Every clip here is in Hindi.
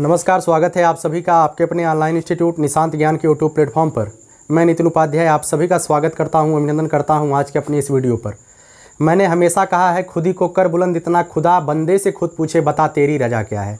नमस्कार स्वागत है आप सभी का आपके अपने ऑनलाइन इंस्टीट्यूट निशांत ज्ञान के यूट्यूब प्लेटफॉर्म पर मैं नितिन उपाध्याय आप सभी का स्वागत करता हूं अभिनंदन करता हूं आज के अपने इस वीडियो पर मैंने हमेशा कहा है खुद ही को कर बुलंद इतना खुदा बंदे से खुद पूछे बता तेरी रजा क्या है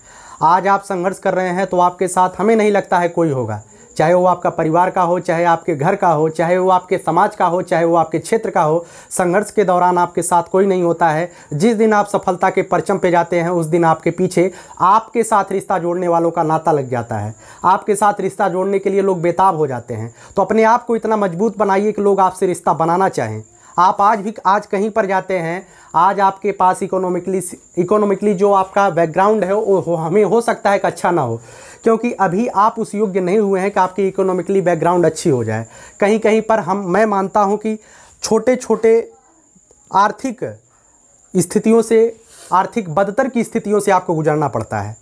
आज आप संघर्ष कर रहे हैं तो आपके साथ हमें नहीं लगता है कोई होगा चाहे वो आपका परिवार का हो चाहे आपके घर का हो चाहे वो आपके समाज का हो चाहे वो आपके क्षेत्र का हो संघर्ष के दौरान आपके साथ कोई नहीं होता है जिस दिन आप सफलता के परचम पे जाते हैं उस दिन आपके पीछे आपके साथ रिश्ता जोड़ने वालों का नाता लग जाता है आपके साथ रिश्ता जोड़ने के लिए लोग बेताब हो जाते हैं तो अपने आप को इतना मजबूत बनाइए कि लोग आपसे रिश्ता बनाना चाहें आप आज भी आज कहीं पर जाते हैं आज आपके पास इकोनॉमिकली इकोनॉमिकली जो आपका बैकग्राउंड है वो हमें हो सकता है कि अच्छा ना हो क्योंकि अभी आप उस योग्य नहीं हुए हैं कि आपकी इकोनॉमिकली बैकग्राउंड अच्छी हो जाए कहीं कहीं पर हम मैं मानता हूँ कि छोटे छोटे आर्थिक स्थितियों से आर्थिक बदतर की स्थितियों से आपको गुजरना पड़ता है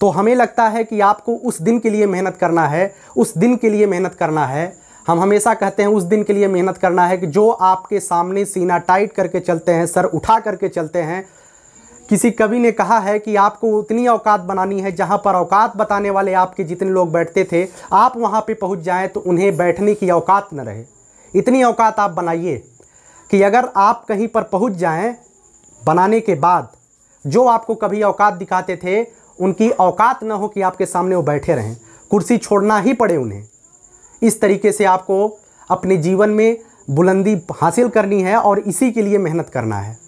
तो हमें लगता है कि आपको उस दिन के लिए मेहनत करना है उस दिन के लिए मेहनत करना है हम हमेशा कहते हैं उस दिन के लिए मेहनत करना है कि जो आपके सामने सीना टाइट करके चलते हैं सर उठा करके चलते हैं किसी कवि ने कहा है कि आपको उतनी औकात बनानी है जहाँ पर औकात बताने वाले आपके जितने लोग बैठते थे आप वहाँ पे पहुँच जाएँ तो उन्हें बैठने की औकात न रहे इतनी औकात आप बनाइए कि अगर आप कहीं पर पहुँच जाएँ बनाने के बाद जो आपको कभी औकात दिखाते थे उनकी औकात न हो कि आपके सामने वो बैठे रहें कुर्सी छोड़ना ही पड़े उन्हें इस तरीके से आपको अपने जीवन में बुलंदी हासिल करनी है और इसी के लिए मेहनत करना है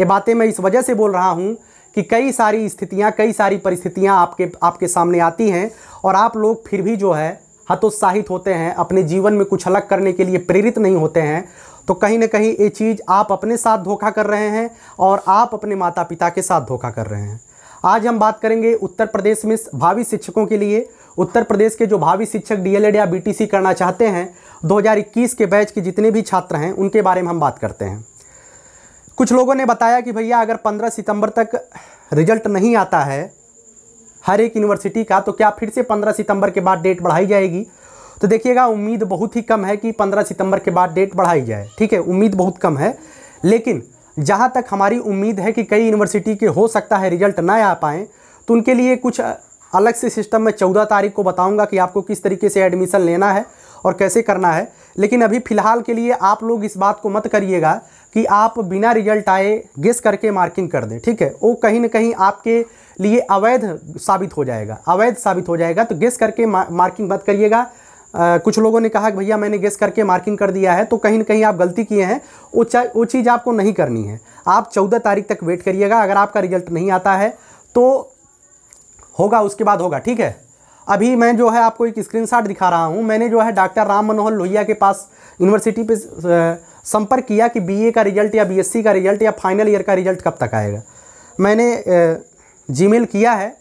ये बातें मैं इस वजह से बोल रहा हूँ कि कई सारी स्थितियाँ कई सारी परिस्थितियाँ आपके आपके सामने आती हैं और आप लोग फिर भी जो है हतोत्साहित होते हैं अपने जीवन में कुछ अलग करने के लिए प्रेरित नहीं होते हैं तो कहीं ना कहीं ये चीज़ आप अपने साथ धोखा कर रहे हैं और आप अपने माता पिता के साथ धोखा कर रहे हैं आज हम बात करेंगे उत्तर प्रदेश में भावी शिक्षकों के लिए उत्तर प्रदेश के जो भावी शिक्षक डीएलएड या बीटीसी करना चाहते हैं 2021 के बैच के जितने भी छात्र हैं उनके बारे में हम बात करते हैं कुछ लोगों ने बताया कि भैया अगर 15 सितंबर तक रिजल्ट नहीं आता है हर एक यूनिवर्सिटी का तो क्या फिर से 15 सितंबर के बाद डेट बढ़ाई जाएगी तो देखिएगा उम्मीद बहुत ही कम है कि 15 सितंबर के बाद डेट बढ़ाई जाए ठीक है उम्मीद बहुत कम है लेकिन जहाँ तक हमारी उम्मीद है कि कई यूनिवर्सिटी के हो सकता है रिजल्ट ना आ पाएँ तो उनके लिए कुछ अलग से सिस्टम में चौदह तारीख को बताऊँगा कि आपको किस तरीके से एडमिशन लेना है और कैसे करना है लेकिन अभी फ़िलहाल के लिए आप लोग इस बात को मत करिएगा कि आप बिना रिजल्ट आए गेस करके मार्किंग कर दें ठीक है वो कहीं ना कहीं आपके लिए अवैध साबित हो जाएगा अवैध साबित हो जाएगा तो गेस करके मार्किंग मत करिएगा कुछ लोगों ने कहा कि भैया मैंने गेस करके मार्किंग कर दिया है तो कहीं ना कहीं आप गलती किए हैं वो वो चीज़ आपको नहीं करनी है आप चौदह तारीख तक वेट करिएगा अगर आपका रिजल्ट नहीं आता है तो होगा उसके बाद होगा ठीक है अभी मैं जो है आपको एक स्क्रीनशॉट दिखा रहा हूँ मैंने जो है डॉक्टर राम मनोहर लोहिया के पास यूनिवर्सिटी पे संपर्क किया कि बीए का रिजल्ट या बीएससी का रिजल्ट या फाइनल ईयर का रिजल्ट कब तक आएगा मैंने जीमेल किया है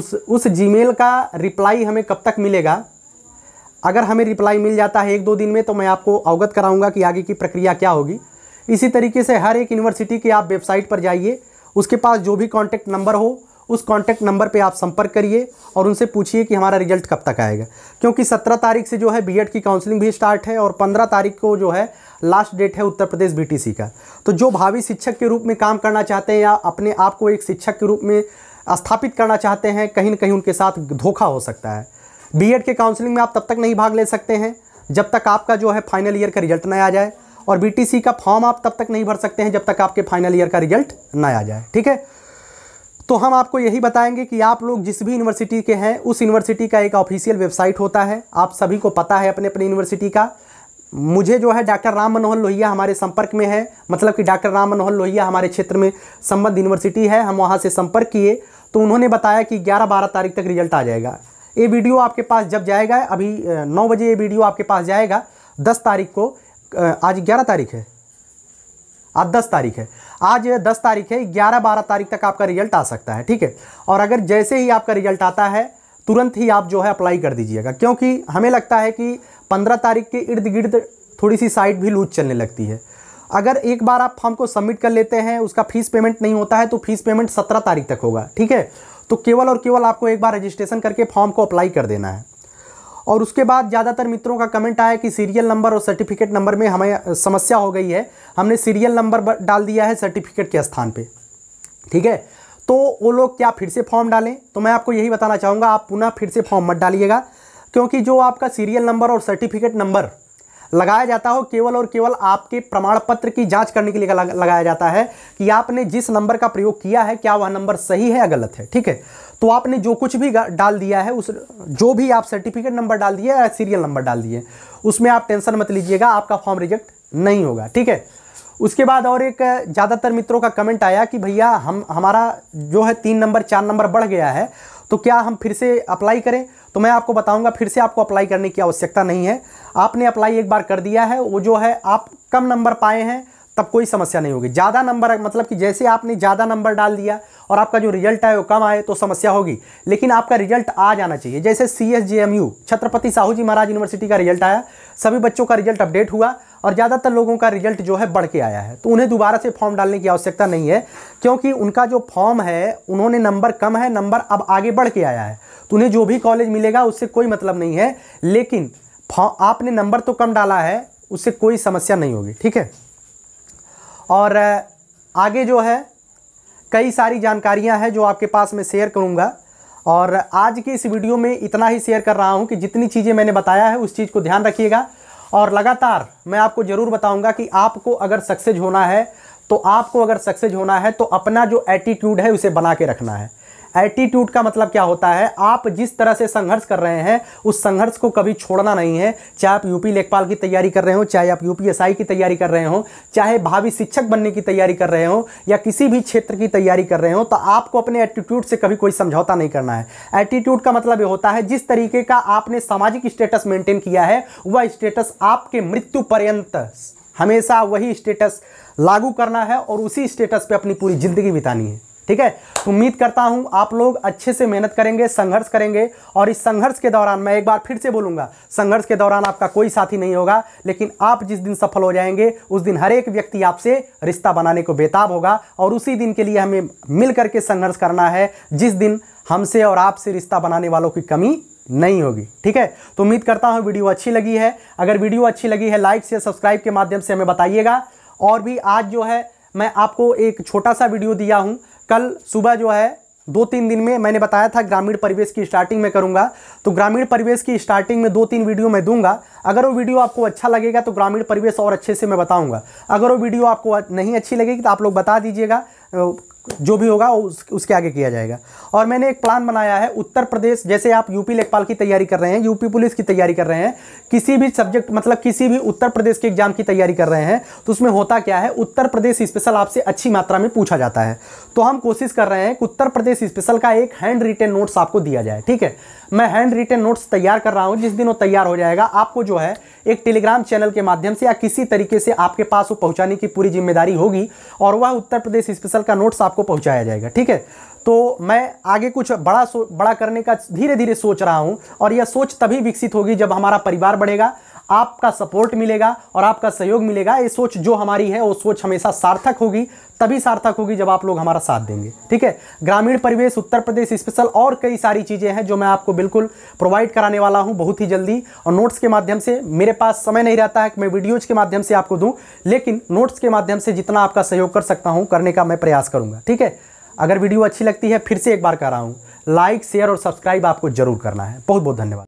उस उस जीमेल का रिप्लाई हमें कब तक मिलेगा अगर हमें रिप्लाई मिल जाता है एक दो दिन में तो मैं आपको अवगत कराऊंगा कि आगे की प्रक्रिया क्या होगी इसी तरीके से हर एक यूनिवर्सिटी की आप वेबसाइट पर जाइए उसके पास जो भी कॉन्टैक्ट नंबर हो उस कॉन्टैक्ट नंबर पे आप संपर्क करिए और उनसे पूछिए कि हमारा रिजल्ट कब तक आएगा क्योंकि सत्रह तारीख से जो है बीएड की काउंसलिंग भी स्टार्ट है और पंद्रह तारीख को जो है लास्ट डेट है उत्तर प्रदेश बीटीसी का तो जो भावी शिक्षक के रूप में काम करना चाहते हैं या अपने आप को एक शिक्षक के रूप में स्थापित करना चाहते हैं कहीं ना कहीं उनके साथ धोखा हो सकता है बीएड के काउंसलिंग में आप तब तक नहीं भाग ले सकते हैं जब तक आपका जो है फाइनल ईयर का रिजल्ट ना आ जाए और बीटीसी का फॉर्म आप तब तक नहीं भर सकते हैं जब तक आपके फाइनल ईयर का रिजल्ट ना आ जाए ठीक है तो हम आपको यही बताएंगे कि आप लोग जिस भी यूनिवर्सिटी के हैं उस यूनिवर्सिटी का एक ऑफिशियल वेबसाइट होता है आप सभी को पता है अपने अपने यूनिवर्सिटी का मुझे जो है डॉक्टर राम मनोहर लोहिया हमारे संपर्क में है मतलब कि डॉक्टर राम मनोहर लोहिया हमारे क्षेत्र में संबद्ध यूनिवर्सिटी है हम वहाँ से संपर्क किए तो उन्होंने बताया कि ग्यारह बारह तारीख तक रिजल्ट आ जाएगा ये वीडियो आपके पास जब जाएगा अभी नौ बजे ये वीडियो आपके पास जाएगा दस तारीख को आज ग्यारह तारीख है आज दस तारीख है आज दस तारीख है ग्यारह बारह तारीख तक आपका रिजल्ट आ सकता है ठीक है और अगर जैसे ही आपका रिजल्ट आता है तुरंत ही आप जो है अप्लाई कर दीजिएगा क्योंकि हमें लगता है कि पंद्रह तारीख के इर्द गिर्द थोड़ी सी साइट भी लूज चलने लगती है अगर एक बार आप फॉर्म को सबमिट कर लेते हैं उसका फीस पेमेंट नहीं होता है तो फीस पेमेंट सत्रह तारीख तक होगा ठीक है तो केवल और केवल आपको एक बार रजिस्ट्रेशन करके फॉर्म को अप्लाई कर देना है और उसके बाद ज़्यादातर मित्रों का कमेंट आया कि सीरियल नंबर और सर्टिफिकेट नंबर में हमें समस्या हो गई है हमने सीरियल नंबर डाल दिया है सर्टिफिकेट के स्थान पर ठीक है तो वो लोग क्या फिर से फॉर्म डालें तो मैं आपको यही बताना चाहूँगा आप पुनः फिर से फॉर्म मत डालिएगा क्योंकि जो आपका सीरियल नंबर और सर्टिफिकेट नंबर लगाया जाता हो केवल और केवल आपके प्रमाण पत्र की जांच करने के लिए लगाया जाता है कि आपने जिस नंबर का प्रयोग किया है क्या वह नंबर सही है या गलत है ठीक है तो आपने जो कुछ भी डाल दिया है उस जो भी आप सर्टिफिकेट नंबर डाल दिए या सीरियल नंबर डाल दिए उसमें आप टेंशन मत लीजिएगा आपका फॉर्म रिजेक्ट नहीं होगा ठीक है उसके बाद और एक ज़्यादातर मित्रों का कमेंट आया कि भैया हम हमारा जो है तीन नंबर चार नंबर बढ़ गया है तो क्या हम फिर से अप्लाई करें तो मैं आपको बताऊंगा फिर से आपको अप्लाई करने की आवश्यकता नहीं है आपने अप्लाई एक बार कर दिया है वो जो है आप कम नंबर पाए हैं तब कोई समस्या नहीं होगी ज़्यादा नंबर मतलब कि जैसे आपने ज़्यादा नंबर डाल दिया और आपका जो रिजल्ट आए वो कम आए तो समस्या होगी लेकिन आपका रिजल्ट आ जाना चाहिए जैसे C S J M U Chhatrapati Sahu ji Maharaj university का रिजल्ट आया सभी बच्चों का रिजल्ट अपडेट हुआ और ज़्यादातर लोगों का रिजल्ट जो है बढ़ के आया है तो उन्हें दोबारा से फॉर्म डालने की आवश्यकता नहीं है क्योंकि उनका जो फॉर्म है उन्होंने नंबर कम है नंबर अब आगे बढ़ के आया है तो उन्हें जो भी कॉलेज मिलेगा उससे कोई मतलब नहीं है लेकिन आपने नंबर तो कम डाला है उससे कोई समस्या नहीं होगी ठीक है और आगे जो है कई सारी जानकारियां हैं जो आपके पास मैं शेयर करूंगा और आज के इस वीडियो में इतना ही शेयर कर रहा हूं कि जितनी चीज़ें मैंने बताया है उस चीज़ को ध्यान रखिएगा और लगातार मैं आपको ज़रूर बताऊंगा कि आपको अगर सक्सेज होना है तो आपको अगर सक्सेज होना है तो अपना जो एटीट्यूड है उसे बना के रखना है एटीट्यूड का मतलब क्या होता है आप जिस तरह से संघर्ष कर रहे हैं उस संघर्ष को कभी छोड़ना नहीं है चाहे आप यूपी लेखपाल की तैयारी कर रहे हो चाहे आप यूपीएसआई की तैयारी कर रहे हो चाहे भावी शिक्षक बनने की तैयारी कर रहे हो या किसी भी क्षेत्र की तैयारी कर रहे हो तो आपको अपने एटीट्यूड से कभी कोई समझौता नहीं करना है एटीट्यूड का मतलब ये होता है जिस तरीके का आपने सामाजिक स्टेटस मेंटेन किया है वह स्टेटस आपके मृत्यु पर्यंत हमेशा वही स्टेटस लागू करना है और उसी स्टेटस पे अपनी पूरी ज़िंदगी बितानी है ठीक है तो उम्मीद करता हूं आप लोग अच्छे से मेहनत करेंगे संघर्ष करेंगे और इस संघर्ष के दौरान मैं एक बार फिर से बोलूंगा संघर्ष के दौरान आपका कोई साथी नहीं होगा लेकिन आप जिस दिन सफल हो जाएंगे उस दिन हर एक व्यक्ति आपसे रिश्ता बनाने को बेताब होगा और उसी दिन के लिए हमें मिल करके संघर्ष करना है जिस दिन हमसे और आपसे रिश्ता बनाने वालों की कमी नहीं होगी ठीक है तो उम्मीद करता हूँ वीडियो अच्छी लगी है अगर वीडियो अच्छी लगी है लाइक से सब्सक्राइब के माध्यम से हमें बताइएगा और भी आज जो है मैं आपको एक छोटा सा वीडियो दिया हूँ कल सुबह जो है दो तीन दिन में मैंने बताया था ग्रामीण परिवेश की स्टार्टिंग में करूंगा तो ग्रामीण परिवेश की स्टार्टिंग में दो तीन वीडियो मैं दूंगा अगर वो वीडियो आपको अच्छा लगेगा तो ग्रामीण परिवेश और अच्छे से मैं बताऊंगा अगर वो वीडियो आपको नहीं अच्छी लगेगी तो आप लोग बता दीजिएगा जो भी होगा उस, उसके आगे किया जाएगा और मैंने एक प्लान बनाया है उत्तर प्रदेश जैसे आप यूपी लेखपाल की तैयारी कर रहे हैं यूपी पुलिस की तैयारी कर रहे हैं किसी भी सब्जेक्ट मतलब किसी भी उत्तर प्रदेश के एग्जाम की तैयारी कर रहे हैं तो उसमें होता क्या है उत्तर प्रदेश स्पेशल आपसे अच्छी मात्रा में पूछा जाता है तो हम कोशिश कर रहे हैं कि उत्तर प्रदेश स्पेशल का एक हैंड रिटेन नोट्स आपको दिया जाए ठीक है मैं हैंड रिटेन नोट्स तैयार कर रहा हूँ जिस दिन वो तैयार हो जाएगा आपको जो है एक टेलीग्राम चैनल के माध्यम से या किसी तरीके से आपके पास वो पहुँचाने की पूरी जिम्मेदारी होगी और वह उत्तर प्रदेश स्पेशल का नोट्स आपको आपको पहुंचाया जाएगा ठीक है तो मैं आगे कुछ बड़ा बड़ा करने का धीरे धीरे सोच रहा हूं और यह सोच तभी विकसित होगी जब हमारा परिवार बढ़ेगा आपका सपोर्ट मिलेगा और आपका सहयोग मिलेगा ये सोच जो हमारी है वो सोच हमेशा सार्थक होगी तभी सार्थक होगी जब आप लोग हमारा साथ देंगे ठीक है ग्रामीण परिवेश उत्तर प्रदेश स्पेशल और कई सारी चीज़ें हैं जो मैं आपको बिल्कुल प्रोवाइड कराने वाला हूँ बहुत ही जल्दी और नोट्स के माध्यम से मेरे पास समय नहीं रहता है कि मैं वीडियोज़ के माध्यम से आपको दूँ लेकिन नोट्स के माध्यम से जितना आपका सहयोग कर सकता हूँ करने का मैं प्रयास करूँगा ठीक है अगर वीडियो अच्छी लगती है फिर से एक बार कर रहा हूँ लाइक शेयर और सब्सक्राइब आपको जरूर करना है बहुत बहुत धन्यवाद